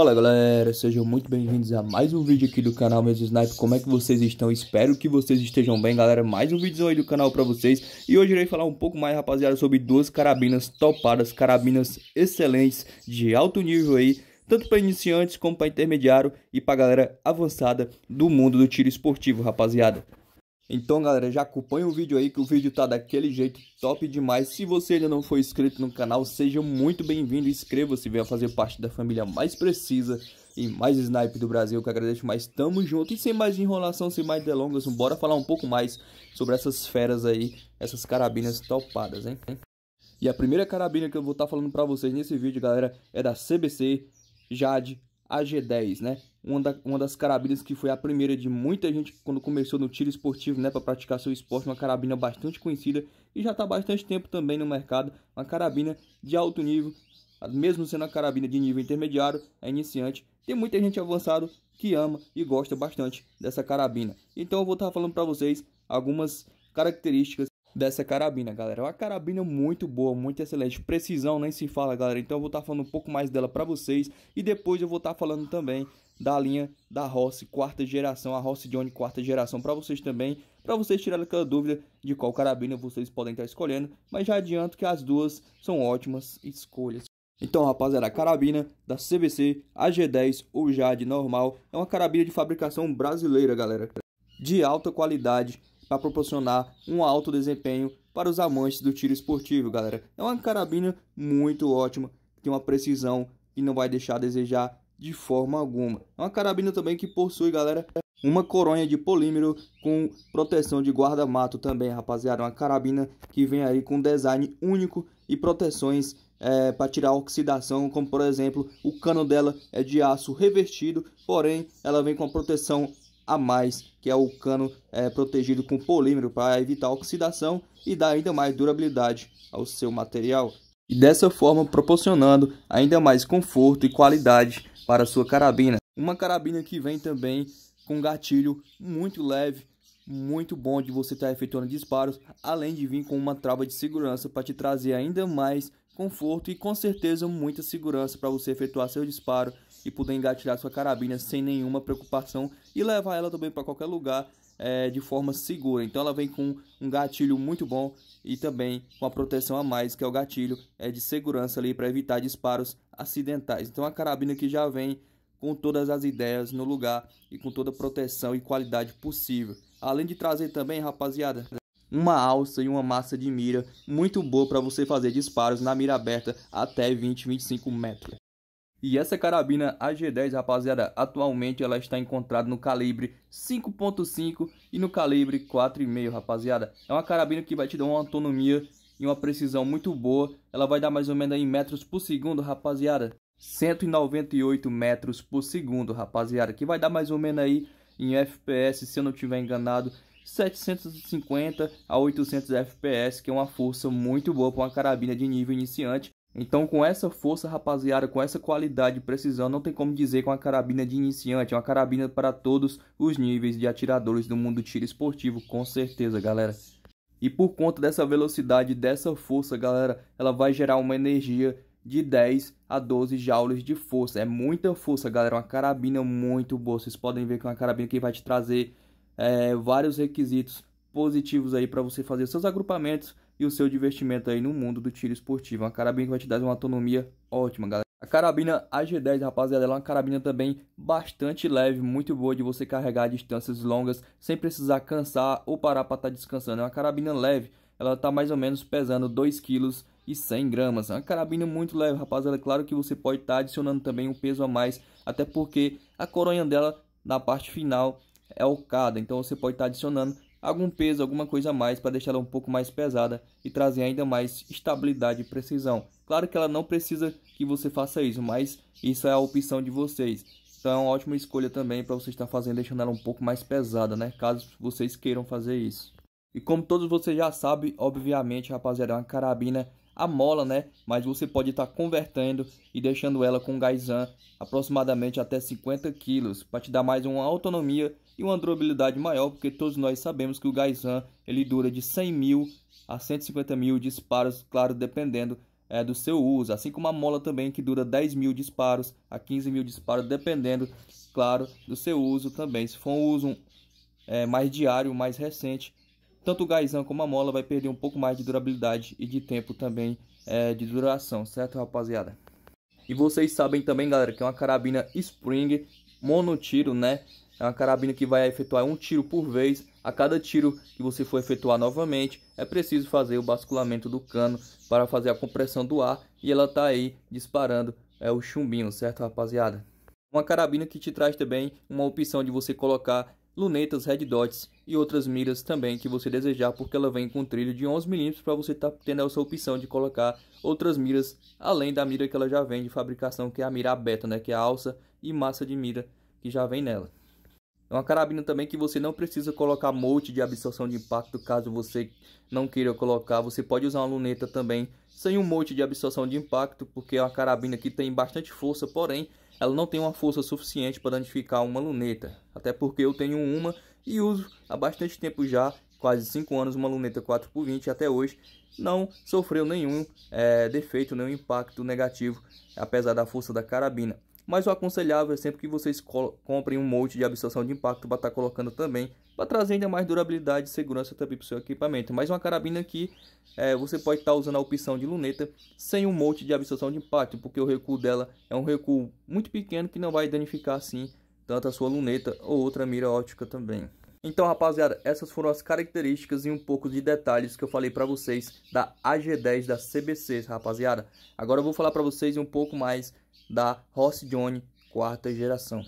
Fala galera, sejam muito bem-vindos a mais um vídeo aqui do canal Meus Snipe Como é que vocês estão? Espero que vocês estejam bem galera Mais um vídeo aí do canal pra vocês E hoje irei falar um pouco mais rapaziada sobre duas carabinas topadas Carabinas excelentes de alto nível aí tanto para iniciantes como para intermediário e para galera avançada do mundo do tiro esportivo, rapaziada. Então, galera, já acompanha o vídeo aí que o vídeo tá daquele jeito top demais. Se você ainda não foi inscrito no canal, seja muito bem-vindo, inscreva-se, venha fazer parte da família mais precisa e mais snipe do Brasil, que agradeço mais. Tamo junto e sem mais enrolação, sem mais delongas, bora falar um pouco mais sobre essas feras aí, essas carabinas topadas, hein? E a primeira carabina que eu vou estar tá falando pra vocês nesse vídeo, galera, é da CBC Jade AG10, né? uma, da, uma das carabinas que foi a primeira de muita gente quando começou no tiro esportivo, né, para praticar seu esporte, uma carabina bastante conhecida e já está bastante tempo também no mercado, uma carabina de alto nível, mesmo sendo a carabina de nível intermediário, é iniciante, tem muita gente avançado que ama e gosta bastante dessa carabina. Então eu vou estar tá falando para vocês algumas características dessa carabina, galera. É uma carabina muito boa, muito excelente. Precisão nem se fala, galera. Então eu vou estar tá falando um pouco mais dela para vocês e depois eu vou estar tá falando também da linha da Rossi quarta geração, a Rossi Johnny quarta geração para vocês também, para vocês tirarem aquela dúvida de qual carabina vocês podem estar escolhendo, mas já adianto que as duas são ótimas escolhas. Então, rapaziada, a carabina da CBC AG10 ou Jade normal é uma carabina de fabricação brasileira, galera, de alta qualidade para proporcionar um alto desempenho para os amantes do tiro esportivo, galera. É uma carabina muito ótima, tem uma precisão e não vai deixar a desejar de forma alguma. É uma carabina também que possui, galera, uma coronha de polímero com proteção de guarda-mato também, rapaziada. É uma carabina que vem aí com design único e proteções é, para tirar oxidação, como por exemplo, o cano dela é de aço revestido, porém ela vem com a proteção a mais, que é o cano é, protegido com polímero para evitar oxidação e dar ainda mais durabilidade ao seu material. E dessa forma proporcionando ainda mais conforto e qualidade para sua carabina. Uma carabina que vem também com gatilho muito leve, muito bom de você estar efetuando disparos, além de vir com uma trava de segurança para te trazer ainda mais conforto e com certeza muita segurança para você efetuar seu disparo e poder engatilhar sua carabina sem nenhuma preocupação e levar ela também para qualquer lugar é, de forma segura. Então ela vem com um gatilho muito bom e também com a proteção a mais, que é o gatilho é, de segurança ali para evitar disparos acidentais. Então a carabina que já vem com todas as ideias no lugar e com toda a proteção e qualidade possível. Além de trazer também, rapaziada, uma alça e uma massa de mira muito boa para você fazer disparos na mira aberta até 20, 25 metros. E essa carabina AG10, rapaziada, atualmente ela está encontrada no calibre 5.5 e no calibre 4.5, rapaziada. É uma carabina que vai te dar uma autonomia e uma precisão muito boa. Ela vai dar mais ou menos em metros por segundo, rapaziada. 198 metros por segundo, rapaziada. Que vai dar mais ou menos aí em FPS, se eu não estiver enganado, 750 a 800 FPS, que é uma força muito boa para uma carabina de nível iniciante. Então, com essa força, rapaziada, com essa qualidade e precisão, não tem como dizer que é uma carabina de iniciante, é uma carabina para todos os níveis de atiradores do mundo do tiro esportivo, com certeza, galera. E por conta dessa velocidade, dessa força, galera, ela vai gerar uma energia de 10 a 12 joules de força. É muita força, galera, uma carabina muito boa. Vocês podem ver que é uma carabina que vai te trazer é, vários requisitos positivos aí para você fazer seus agrupamentos, e o seu divertimento aí no mundo do tiro esportivo. Uma carabina que vai te dar uma autonomia ótima, galera. A carabina AG10, rapaziada, ela é uma carabina também bastante leve, muito boa de você carregar distâncias longas sem precisar cansar ou parar para estar tá descansando. É uma carabina leve, ela está mais ou menos pesando 2 kg e 100 gramas. É uma carabina muito leve, rapaziada. É claro que você pode estar tá adicionando também um peso a mais, até porque a coronha dela na parte final é ocada, então você pode estar tá adicionando algum peso, alguma coisa a mais para deixar ela um pouco mais pesada e trazer ainda mais estabilidade e precisão. Claro que ela não precisa que você faça isso, mas isso é a opção de vocês. Então é uma ótima escolha também para você estar fazendo, deixando ela um pouco mais pesada, né? Caso vocês queiram fazer isso. E como todos vocês já sabem, obviamente, rapaziada, é uma carabina a mola, né? Mas você pode estar tá convertendo e deixando ela com gaisan aproximadamente até 50 quilos para te dar mais uma autonomia e uma durabilidade maior, porque todos nós sabemos que o Gaisan ele dura de 100 mil a 150 mil disparos, claro, dependendo é, do seu uso. Assim como a mola também, que dura 10 mil disparos a 15 mil disparos, dependendo, claro, do seu uso também. Se for um uso é, mais diário, mais recente, tanto o Gaisan como a mola vai perder um pouco mais de durabilidade e de tempo também é, de duração, certo, rapaziada? E vocês sabem também, galera, que é uma carabina spring monotiro, né? É uma carabina que vai efetuar um tiro por vez. A cada tiro que você for efetuar novamente, é preciso fazer o basculamento do cano para fazer a compressão do ar. E ela está aí disparando é, o chumbinho, certo rapaziada? Uma carabina que te traz também uma opção de você colocar lunetas red dots e outras miras também que você desejar, porque ela vem com um trilho de 11mm para você estar tá tendo essa opção de colocar outras miras, além da mira que ela já vem de fabricação, que é a mira aberta, né, que é a alça e massa de mira que já vem nela. É uma carabina também que você não precisa colocar molde de absorção de impacto caso você não queira colocar. Você pode usar uma luneta também sem um molde de absorção de impacto, porque é uma carabina que tem bastante força, porém ela não tem uma força suficiente para danificar uma luneta. Até porque eu tenho uma e uso há bastante tempo já, quase 5 anos, uma luneta 4x20 até hoje não sofreu nenhum é, defeito, nenhum impacto negativo, apesar da força da carabina. Mas o aconselhável é sempre que vocês comprem um molde de absorção de impacto para estar tá colocando também, para trazer ainda mais durabilidade e segurança também para o seu equipamento. Mas uma carabina que é, você pode estar tá usando a opção de luneta sem um molde de absorção de impacto, porque o recuo dela é um recuo muito pequeno que não vai danificar assim tanto a sua luneta ou outra mira óptica também. Então, rapaziada, essas foram as características e um pouco de detalhes que eu falei para vocês da AG10 da CBC, rapaziada. Agora eu vou falar para vocês um pouco mais da Ross Johnny quarta geração.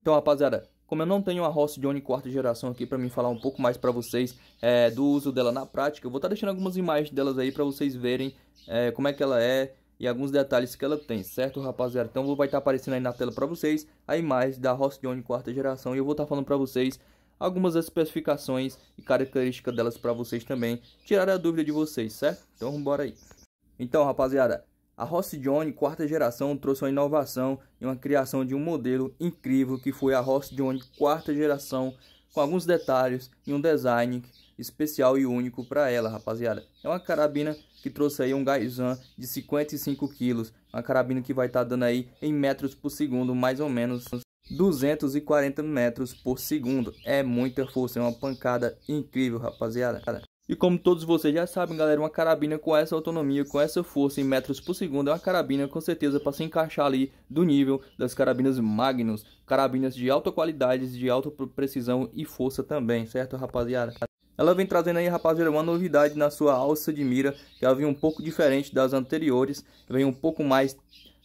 Então, rapaziada, como eu não tenho a Ross Johnny quarta geração aqui para me falar um pouco mais para vocês é, do uso dela na prática, eu vou estar tá deixando algumas imagens delas aí para vocês verem é, como é que ela é e alguns detalhes que ela tem, certo, rapaziada? Então, vai estar tá aparecendo aí na tela para vocês a imagem da Ross Johnny quarta geração e eu vou estar tá falando para vocês algumas especificações e características delas para vocês também tirar a dúvida de vocês, certo? Então, bora aí. Então, rapaziada, a Ross Johnny quarta geração trouxe uma inovação e uma criação de um modelo incrível que foi a Ross Johnny quarta geração, com alguns detalhes e um design especial e único para ela, rapaziada. É uma carabina que trouxe aí um Gaizan de 55 kg, uma carabina que vai estar tá dando aí em metros por segundo, mais ou menos 240 metros por segundo. É muita força, é uma pancada incrível, rapaziada. E como todos vocês já sabem, galera, uma carabina com essa autonomia, com essa força em metros por segundo, é uma carabina com certeza para se encaixar ali do nível das carabinas Magnus, carabinas de alta qualidade, de alta precisão e força também, certo, rapaziada? Ela vem trazendo aí, rapaziada, uma novidade na sua alça de mira, que ela vem um pouco diferente das anteriores, vem um pouco mais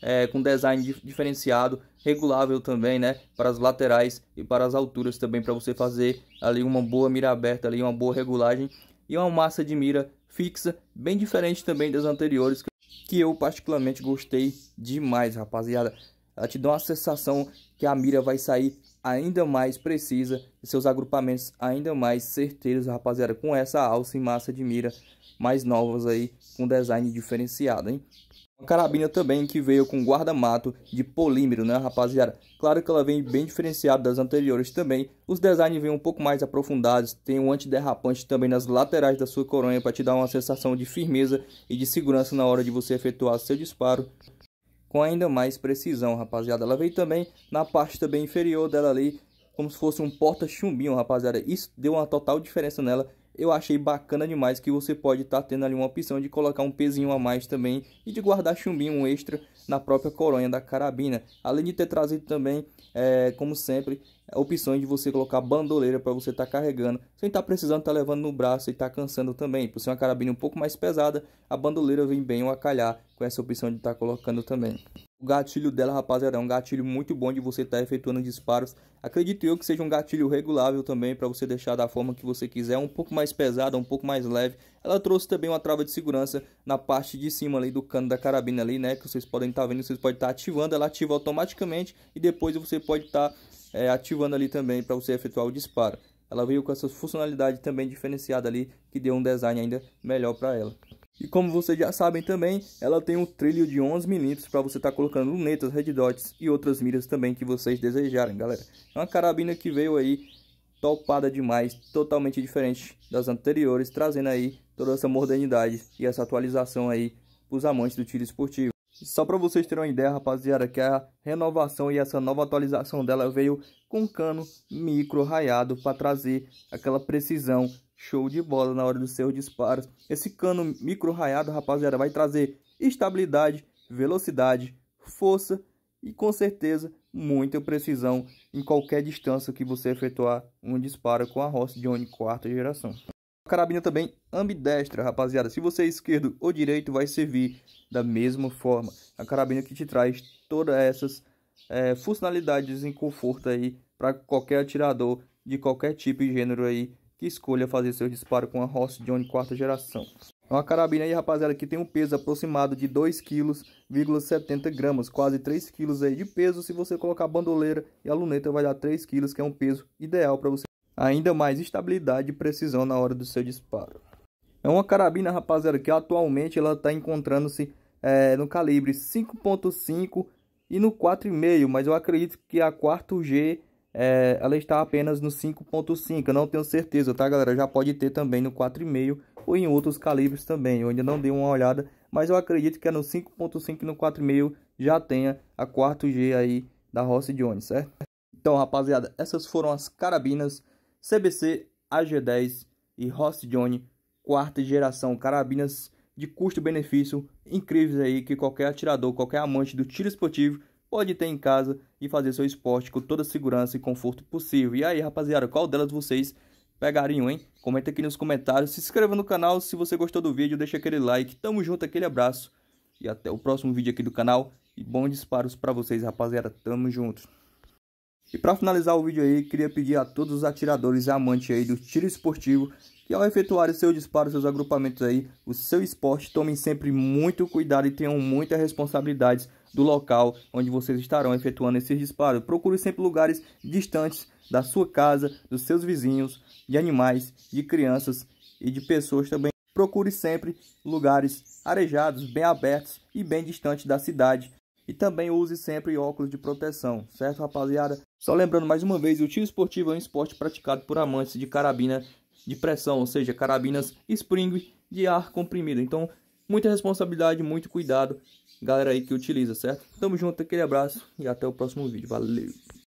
é, com design diferenciado, regulável também, né? Para as laterais e para as alturas também, para você fazer ali uma boa mira aberta, ali uma boa regulagem e uma massa de mira fixa, bem diferente também das anteriores, que eu particularmente gostei demais, rapaziada. Ela te dá uma sensação que a mira vai sair ainda mais precisa, e seus agrupamentos ainda mais certeiros, rapaziada, com essa alça e massa de mira mais novas aí, com design diferenciado, hein? Uma carabina também que veio com guarda-mato de polímero, né, rapaziada? Claro que ela vem bem diferenciada das anteriores também. Os designs vêm um pouco mais aprofundados. Tem um antiderrapante também nas laterais da sua coronha para te dar uma sensação de firmeza e de segurança na hora de você efetuar seu disparo. Com ainda mais precisão, rapaziada. Ela veio também na parte também inferior dela ali, como se fosse um porta-chumbinho, rapaziada. Isso deu uma total diferença nela eu achei bacana demais que você pode estar tá tendo ali uma opção de colocar um pezinho a mais também e de guardar chumbinho extra na própria coronha da carabina. Além de ter trazido também, é, como sempre, opções de você colocar bandoleira para você estar tá carregando, sem estar tá precisando estar tá levando no braço e estar tá cansando também. Por ser uma carabina um pouco mais pesada, a bandoleira vem bem ou acalhar com essa opção de estar tá colocando também. O gatilho dela, rapaziada, é um gatilho muito bom de você estar tá efetuando disparos. Acredito eu que seja um gatilho regulável também para você deixar da forma que você quiser, um pouco mais pesada, um pouco mais leve. Ela trouxe também uma trava de segurança na parte de cima ali do cano da carabina ali, né, que vocês podem tá vendo, você pode estar tá ativando, ela ativa automaticamente e depois você pode estar tá, é, ativando ali também para você efetuar o disparo. Ela veio com essa funcionalidade também diferenciada ali, que deu um design ainda melhor para ela. E como vocês já sabem também, ela tem um trilho de 11mm para você estar tá colocando lunetas, red dots e outras miras também que vocês desejarem, galera. É uma carabina que veio aí topada demais, totalmente diferente das anteriores, trazendo aí toda essa modernidade e essa atualização aí para os amantes do tiro esportivo. Só para vocês terem uma ideia, rapaziada, que a renovação e essa nova atualização dela veio com cano micro raiado para trazer aquela precisão show de bola na hora dos seus disparos. Esse cano micro raiado, rapaziada, vai trazer estabilidade, velocidade, força e com certeza muita precisão em qualquer distância que você efetuar um disparo com a roça de quarta geração. Carabina também ambidestra, rapaziada. Se você é esquerdo ou direito, vai servir da mesma forma. A carabina que te traz todas essas é, funcionalidades em conforto aí para qualquer atirador de qualquer tipo e gênero aí que escolha fazer seu disparo com a Ross John quarta geração. É uma carabina aí, rapaziada, que tem um peso aproximado de 2,70 kg, quase 3 kg aí de peso. Se você colocar a bandoleira e a luneta, vai dar 3 kg, que é um peso ideal para você ainda mais estabilidade e precisão na hora do seu disparo. É uma carabina, rapaziada, que atualmente ela está encontrando-se é, no calibre 5.5 e no 4.5, mas eu acredito que a 4G é, ela está apenas no 5.5, não tenho certeza, tá galera? Já pode ter também no 4.5 ou em outros calibres também, eu ainda não dei uma olhada, mas eu acredito que é no 5.5 e no 4.5 já tenha a 4G aí da Rossi Jones, certo? Então, rapaziada, essas foram as carabinas CBC AG10 e Ross Johnny quarta geração carabinas de custo-benefício incríveis aí que qualquer atirador, qualquer amante do tiro esportivo pode ter em casa e fazer seu esporte com toda a segurança e conforto possível. E aí, rapaziada, qual delas vocês pegariam, hein? Comenta aqui nos comentários, se inscreva no canal se você gostou do vídeo, deixa aquele like, tamo junto, aquele abraço e até o próximo vídeo aqui do canal e bons disparos para vocês, rapaziada, tamo junto. E para finalizar o vídeo aí, queria pedir a todos os atiradores e amantes aí do tiro esportivo que ao efetuar o seu disparo, seus agrupamentos aí, o seu esporte, tomem sempre muito cuidado e tenham muita responsabilidades do local onde vocês estarão efetuando esses disparos. Procure sempre lugares distantes da sua casa, dos seus vizinhos, de animais, de crianças e de pessoas também. Procure sempre lugares arejados, bem abertos e bem distantes da cidade. E também use sempre óculos de proteção, certo, rapaziada? Só lembrando mais uma vez, o tiro esportivo é um esporte praticado por amantes de carabina de pressão, ou seja, carabinas spring de ar comprimido. Então, muita responsabilidade, muito cuidado, galera aí que utiliza, certo? Tamo junto, aquele abraço e até o próximo vídeo. Valeu!